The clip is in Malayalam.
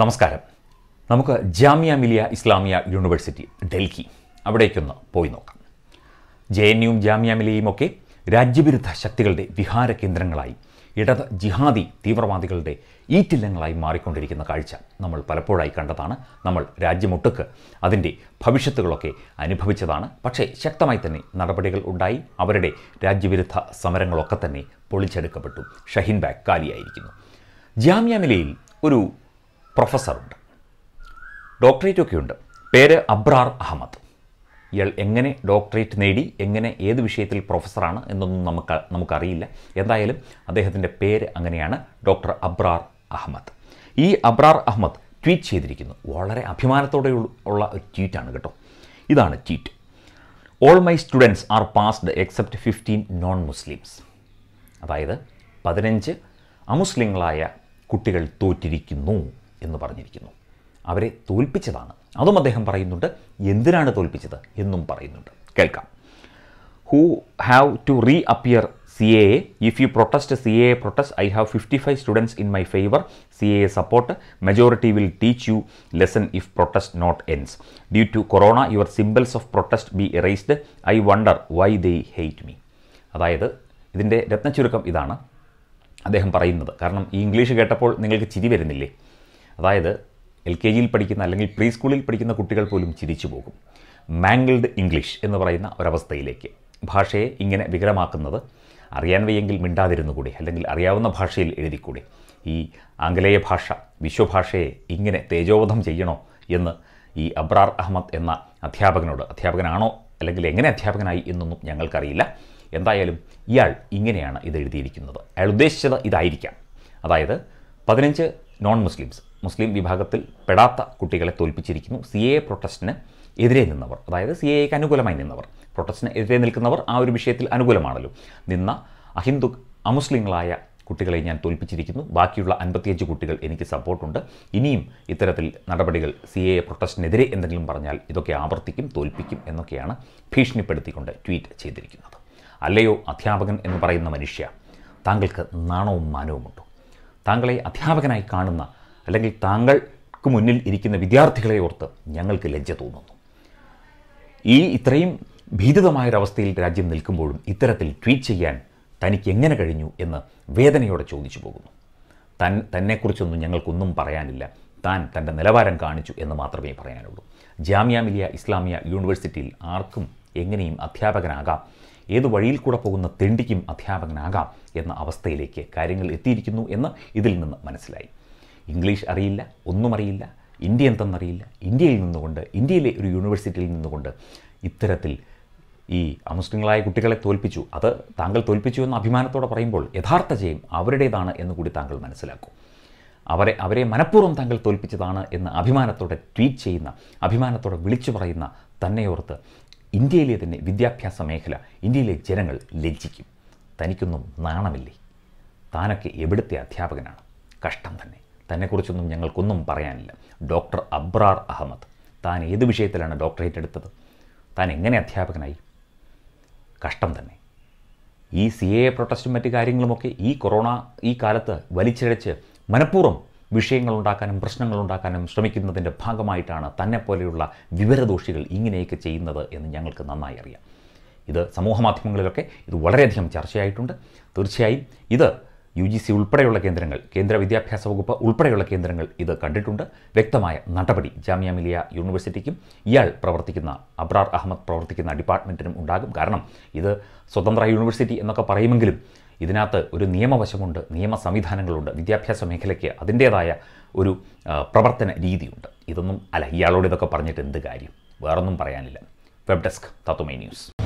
നമസ്കാരം നമുക്ക് ജാമിയ മിലിയ ഇസ്ലാമിയ യൂണിവേഴ്സിറ്റി ഡൽഹി അവിടേക്കൊന്ന് പോയി നോക്കാം ജെ എൻ യുവും ജാമിയ മിലിയയും ഒക്കെ രാജ്യവിരുദ്ധ ശക്തികളുടെ വിഹാര കേന്ദ്രങ്ങളായി ഇടത് ജിഹാദി തീവ്രവാദികളുടെ ഈറ്റില്ലങ്ങളായി മാറിക്കൊണ്ടിരിക്കുന്ന കാഴ്ച നമ്മൾ പലപ്പോഴായി കണ്ടതാണ് നമ്മൾ രാജ്യമൊട്ടുക്ക് അതിൻ്റെ ഭവിഷ്യത്തുകളൊക്കെ അനുഭവിച്ചതാണ് പക്ഷേ ശക്തമായി തന്നെ നടപടികൾ ഉണ്ടായി അവരുടെ രാജ്യവിരുദ്ധ സമരങ്ങളൊക്കെ തന്നെ പൊളിച്ചെടുക്കപ്പെട്ടു ഷഹീൻ ബാഗ് കാലിയായിരിക്കുന്നു ജാമ്യ മിലയിൽ ഒരു പ്രൊഫസറുണ്ട് ഒക്കെ ഉണ്ട് പേര് അബ്രാർ അഹമ്മദ് ഇയാൾ എങ്ങനെ ഡോക്ടറേറ്റ് നേടി എങ്ങനെ ഏത് വിഷയത്തിൽ പ്രൊഫസറാണ് എന്നൊന്നും നമുക്ക് നമുക്കറിയില്ല എന്തായാലും അദ്ദേഹത്തിൻ്റെ പേര് അങ്ങനെയാണ് ഡോക്ടർ അബ്രാർ അഹമ്മദ് ഈ അബ്രാർ അഹമ്മദ് ട്വീറ്റ് ചെയ്തിരിക്കുന്നു വളരെ അഭിമാനത്തോടെ ഉള്ള ട്വീറ്റാണ് കേട്ടോ ഇതാണ് tweet all my students are passed except fifteen non Muslims അതായത് പതിനഞ്ച് അമുസ്ലിങ്ങളായ കുട്ടികൾ തോറ്റിരിക്കുന്നു എന്ന് പറഞ്ഞിരിക്കുന്നു അവരെ തോൽപ്പിച്ചതാണ് അതും അദ്ദേഹം പറയുന്നുണ്ട് എന്തിനാണ് തോൽപ്പിച്ചത് എന്നും പറയുന്നുണ്ട് കേൾക്കാം who have to reappear C A if you protest C A protest I have fifty five students in my favour C A support majority will teach you lesson if protest not ends due to corona your symbols of protest be erased I wonder why they hate me അതായത് ഇതിൻ്റെ രത്നച്ചുരുക്കം ഇതാണ് അദ്ദേഹം പറയുന്നത് കാരണം ഈ ഇംഗ്ലീഷ് കേട്ടപ്പോൾ നിങ്ങൾക്ക് ചിരി വരുന്നില്ലേ അതായത് എൽ കെ ജിയിൽ പഠിക്കുന്ന അല്ലെങ്കിൽ പ്രീ സ്കൂളിൽ പഠിക്കുന്ന കുട്ടികൾ പോലും ചിരിച്ചു പോകും മാംഗിൾഡ് ഇംഗ്ലീഷ് എന്ന് പറയുന്ന ഒരവസ്ഥയിലേക്ക് ഭാഷയെ ഇങ്ങനെ വികലമാക്കുന്നത് അറിയാൻ വയ്യെങ്കിൽ മിണ്ടാതിരുന്നുകൂടി അല്ലെങ്കിൽ അറിയാവുന്ന ഭാഷയിൽ എഴുതിക്കൂടി ഈ ആംഗലേയ ഭാഷ വിശ്വഭാഷയെ ഇങ്ങനെ തേജോവധം ചെയ്യണോ എന്ന് ഈ അബ്രാർ അഹമ്മദ് എന്ന അധ്യാപകനോട് അധ്യാപകനാണോ അല്ലെങ്കിൽ എങ്ങനെ അധ്യാപകനായി എന്നൊന്നും ഞങ്ങൾക്കറിയില്ല എന്തായാലും ഇയാൾ ഇങ്ങനെയാണ് ഇത് എഴുതിയിരിക്കുന്നത് അയാൾ ഉദ്ദേശിച്ചത് ഇതായിരിക്കാം അതായത് പതിനഞ്ച് നോൺ മുസ്ലിംസ് മുസ്ലിം വിഭാഗത്തിൽ പെടാത്ത കുട്ടികളെ തോൽപ്പിച്ചിരിക്കുന്നു സി എ പ്രൊട്ടസ്റ്റിന് എതിരെ നിന്നവർ അതായത് സി എക്ക് അനുകൂലമായി നിന്നവർ പ്രൊട്ടസ്റ്റിന് എതിരെ നിൽക്കുന്നവർ ആ ഒരു വിഷയത്തിൽ അനുകൂലമാണല്ലോ നിന്ന അഹിന്ദു അമുസ്ലിങ്ങളായ കുട്ടികളെ ഞാൻ തോൽപ്പിച്ചിരിക്കുന്നു ബാക്കിയുള്ള അൻപത്തിയഞ്ച് കുട്ടികൾ എനിക്ക് സപ്പോർട്ടുണ്ട് ഇനിയും ഇത്തരത്തിൽ നടപടികൾ സി എ പ്രൊട്ടസ്റ്റിനെതിരെ എന്തെങ്കിലും പറഞ്ഞാൽ ഇതൊക്കെ ആവർത്തിക്കും തോൽപ്പിക്കും എന്നൊക്കെയാണ് ഭീഷണിപ്പെടുത്തിക്കൊണ്ട് ട്വീറ്റ് ചെയ്തിരിക്കുന്നത് അല്ലയോ അധ്യാപകൻ എന്ന് പറയുന്ന മനുഷ്യ താങ്കൾക്ക് നാണവും മാനവുമുണ്ടോ താങ്കളെ അധ്യാപകനായി കാണുന്ന അല്ലെങ്കിൽ താങ്കൾക്ക് മുന്നിൽ ഇരിക്കുന്ന വിദ്യാർത്ഥികളെ ഓർത്ത് ഞങ്ങൾക്ക് ലജ്ജ തോന്നുന്നു ഈ ഇത്രയും ഭീതിതമായൊരവസ്ഥയിൽ രാജ്യം നിൽക്കുമ്പോഴും ഇത്തരത്തിൽ ട്വീറ്റ് ചെയ്യാൻ തനിക്ക് എങ്ങനെ കഴിഞ്ഞു എന്ന് വേദനയോടെ ചോദിച്ചു പോകുന്നു തൻ തന്നെക്കുറിച്ചൊന്നും ഞങ്ങൾക്കൊന്നും പറയാനില്ല താൻ തൻ്റെ നിലവാരം കാണിച്ചു എന്ന് മാത്രമേ പറയാനുള്ളൂ ജാമ്യ മിലിയ ഇസ്ലാമിയ യൂണിവേഴ്സിറ്റിയിൽ ആർക്കും എങ്ങനെയും അധ്യാപകനാകാം ഏത് വഴിയിൽ കൂടെ പോകുന്ന തെണ്ടിക്കും അധ്യാപകനാകാം എന്ന അവസ്ഥയിലേക്ക് കാര്യങ്ങൾ എത്തിയിരിക്കുന്നു എന്ന് ഇതിൽ നിന്ന് മനസ്സിലായി ഇംഗ്ലീഷ് അറിയില്ല ഒന്നും അറിയില്ല ഇന്ത്യ എന്തെന്നറിയില്ല ഇന്ത്യയിൽ നിന്നുകൊണ്ട് ഇന്ത്യയിലെ ഒരു യൂണിവേഴ്സിറ്റിയിൽ നിന്നുകൊണ്ട് ഇത്തരത്തിൽ ഈ അമുസ്ലിങ്ങളായ കുട്ടികളെ തോൽപ്പിച്ചു അത് താങ്കൾ തോൽപ്പിച്ചു എന്ന അഭിമാനത്തോടെ പറയുമ്പോൾ യഥാർത്ഥ ജയം അവരുടേതാണ് എന്ന് കൂടി താങ്കൾ മനസ്സിലാക്കും അവരെ അവരെ മനഃപൂർവ്വം താങ്കൾ തോൽപ്പിച്ചതാണ് എന്ന് അഭിമാനത്തോടെ ട്വീറ്റ് ചെയ്യുന്ന അഭിമാനത്തോടെ വിളിച്ചു പറയുന്ന തന്നെയോർത്ത് ഇന്ത്യയിലെ തന്നെ വിദ്യാഭ്യാസ മേഖല ഇന്ത്യയിലെ ജനങ്ങൾ ലജ്ജിക്കും തനിക്കൊന്നും നാണമില്ലേ താനൊക്കെ എവിടുത്തെ അധ്യാപകനാണ് കഷ്ടം തന്നെ തന്നെക്കുറിച്ചൊന്നും ഞങ്ങൾക്കൊന്നും പറയാനില്ല ഡോക്ടർ അബ്രാർ അഹമ്മദ് താൻ ഏത് വിഷയത്തിലാണ് ഡോക്ടറേറ്റ് എടുത്തത് താൻ എങ്ങനെ അധ്യാപകനായി കഷ്ടം തന്നെ ഈ സി എ പ്രൊട്ടസ്റ്റും മറ്റ് കാര്യങ്ങളുമൊക്കെ ഈ കൊറോണ ഈ കാലത്ത് വലിച്ചിഴച്ച് മനഃപൂർവ്വം പ്രശ്നങ്ങൾ ഉണ്ടാക്കാനും ശ്രമിക്കുന്നതിൻ്റെ ഭാഗമായിട്ടാണ് തന്നെപ്പോലെയുള്ള വിവരദോഷികൾ ഇങ്ങനെയൊക്കെ ചെയ്യുന്നത് എന്ന് ഞങ്ങൾക്ക് നന്നായി അറിയാം ഇത് സമൂഹ മാധ്യമങ്ങളിലൊക്കെ ഇത് വളരെയധികം ചർച്ചയായിട്ടുണ്ട് തീർച്ചയായും ഇത് യു ജി സി ഉൾപ്പെടെയുള്ള കേന്ദ്രങ്ങൾ കേന്ദ്ര വിദ്യാഭ്യാസ വകുപ്പ് ഉൾപ്പെടെയുള്ള കേന്ദ്രങ്ങൾ ഇത് കണ്ടിട്ടുണ്ട് വ്യക്തമായ നടപടി ജാമ്യ മിലിയ യൂണിവേഴ്സിറ്റിക്കും ഇയാൾ പ്രവർത്തിക്കുന്ന അബ്രാർ അഹമ്മദ് പ്രവർത്തിക്കുന്ന ഡിപ്പാർട്ട്മെൻറ്റിനും ഉണ്ടാകും കാരണം ഇത് സ്വതന്ത്ര യൂണിവേഴ്സിറ്റി എന്നൊക്കെ പറയുമെങ്കിലും ഇതിനകത്ത് ഒരു നിയമവശമുണ്ട് നിയമ സംവിധാനങ്ങളുണ്ട് വിദ്യാഭ്യാസ മേഖലയ്ക്ക് അതിൻ്റേതായ ഒരു പ്രവർത്തന രീതിയുണ്ട് ഇതൊന്നും അല്ല ഇയാളോട് ഇതൊക്കെ പറഞ്ഞിട്ട് എന്ത് കാര്യം വേറൊന്നും പറയാനില്ല വെബ് ഡെസ്ക് തത്തുമൈ ന്യൂസ്